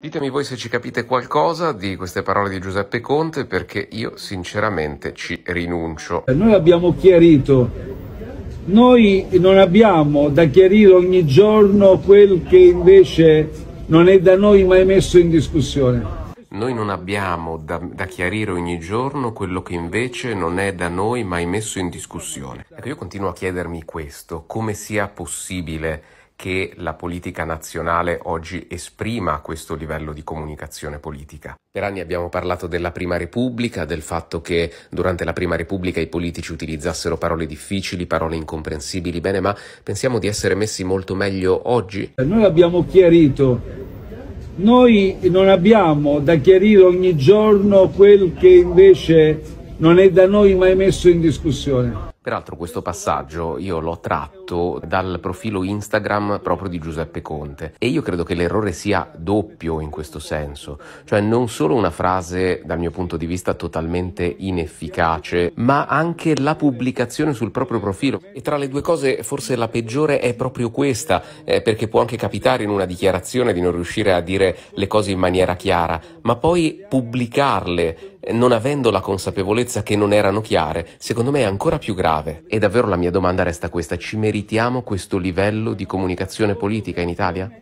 Ditemi voi se ci capite qualcosa di queste parole di Giuseppe Conte perché io sinceramente ci rinuncio. Noi abbiamo chiarito, noi non abbiamo da chiarire ogni giorno quel che invece non è da noi mai messo in discussione. Noi non abbiamo da, da, chiarire ogni giorno quello che invece non è da noi mai messo in discussione. Ecco, io continuo a chiedermi questo, come sia possibile che la politica nazionale oggi esprima questo livello di comunicazione politica. Per anni abbiamo parlato della Prima Repubblica, del fatto che durante la Prima Repubblica i politici utilizzassero parole difficili, parole incomprensibili, bene, ma pensiamo di essere messi molto meglio oggi? Noi abbiamo chiarito, noi non abbiamo da chiarire ogni giorno quel che invece non è da noi mai messo in discussione. Peraltro questo passaggio io l'ho tratto dal profilo Instagram proprio di Giuseppe Conte e io credo che l'errore sia doppio in questo senso, cioè non solo una frase dal mio punto di vista totalmente inefficace, ma anche la pubblicazione sul proprio profilo. E tra le due cose forse la peggiore è proprio questa, eh, perché può anche capitare in una dichiarazione di non riuscire a dire le cose in maniera chiara, ma poi pubblicarle non avendo la consapevolezza che non erano chiare, secondo me è ancora più grave. E davvero la mia domanda resta questa, ci meritiamo questo livello di comunicazione politica in Italia?